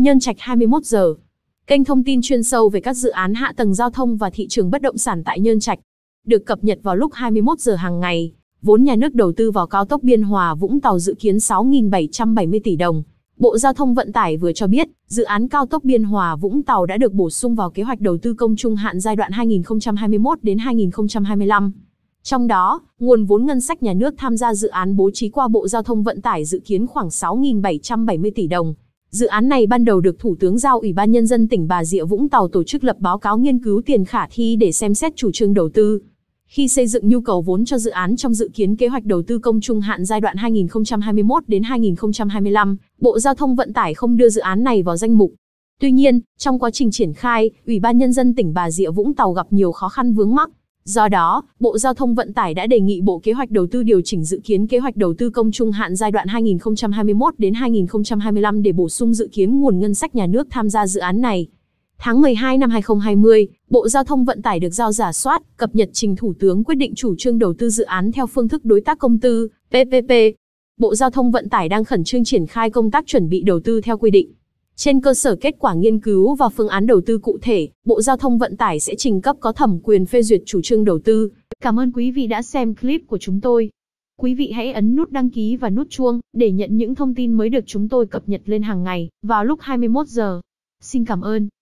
nhân trạch 21 giờ. Kênh thông tin chuyên sâu về các dự án hạ tầng giao thông và thị trường bất động sản tại Nhân Trạch, được cập nhật vào lúc 21 giờ hàng ngày. Vốn nhà nước đầu tư vào cao tốc Biên Hòa Vũng Tàu dự kiến 6.770 tỷ đồng. Bộ Giao thông Vận tải vừa cho biết, dự án cao tốc Biên Hòa Vũng Tàu đã được bổ sung vào kế hoạch đầu tư công trung hạn giai đoạn 2021 đến 2025. Trong đó, nguồn vốn ngân sách nhà nước tham gia dự án bố trí qua Bộ Giao thông Vận tải dự kiến khoảng 6.770 tỷ đồng. Dự án này ban đầu được Thủ tướng giao Ủy ban Nhân dân tỉnh Bà Rịa Vũng Tàu tổ chức lập báo cáo nghiên cứu tiền khả thi để xem xét chủ trương đầu tư. Khi xây dựng nhu cầu vốn cho dự án trong dự kiến kế hoạch đầu tư công trung hạn giai đoạn 2021 đến 2025, Bộ Giao thông Vận tải không đưa dự án này vào danh mục. Tuy nhiên, trong quá trình triển khai, Ủy ban Nhân dân tỉnh Bà Rịa Vũng Tàu gặp nhiều khó khăn vướng mắc. Do đó, Bộ Giao thông Vận tải đã đề nghị Bộ Kế hoạch Đầu tư điều chỉnh dự kiến kế hoạch đầu tư công trung hạn giai đoạn 2021 đến 2025 để bổ sung dự kiến nguồn ngân sách nhà nước tham gia dự án này. Tháng 12 năm 2020, Bộ Giao thông Vận tải được giao giả soát, cập nhật trình Thủ tướng quyết định chủ trương đầu tư dự án theo phương thức đối tác công tư, PPP. Bộ Giao thông Vận tải đang khẩn trương triển khai công tác chuẩn bị đầu tư theo quy định. Trên cơ sở kết quả nghiên cứu và phương án đầu tư cụ thể, Bộ Giao thông Vận tải sẽ trình cấp có thẩm quyền phê duyệt chủ trương đầu tư. Cảm ơn quý vị đã xem clip của chúng tôi. Quý vị hãy ấn nút đăng ký và nút chuông để nhận những thông tin mới được chúng tôi cập nhật lên hàng ngày vào lúc 21 giờ. Xin cảm ơn.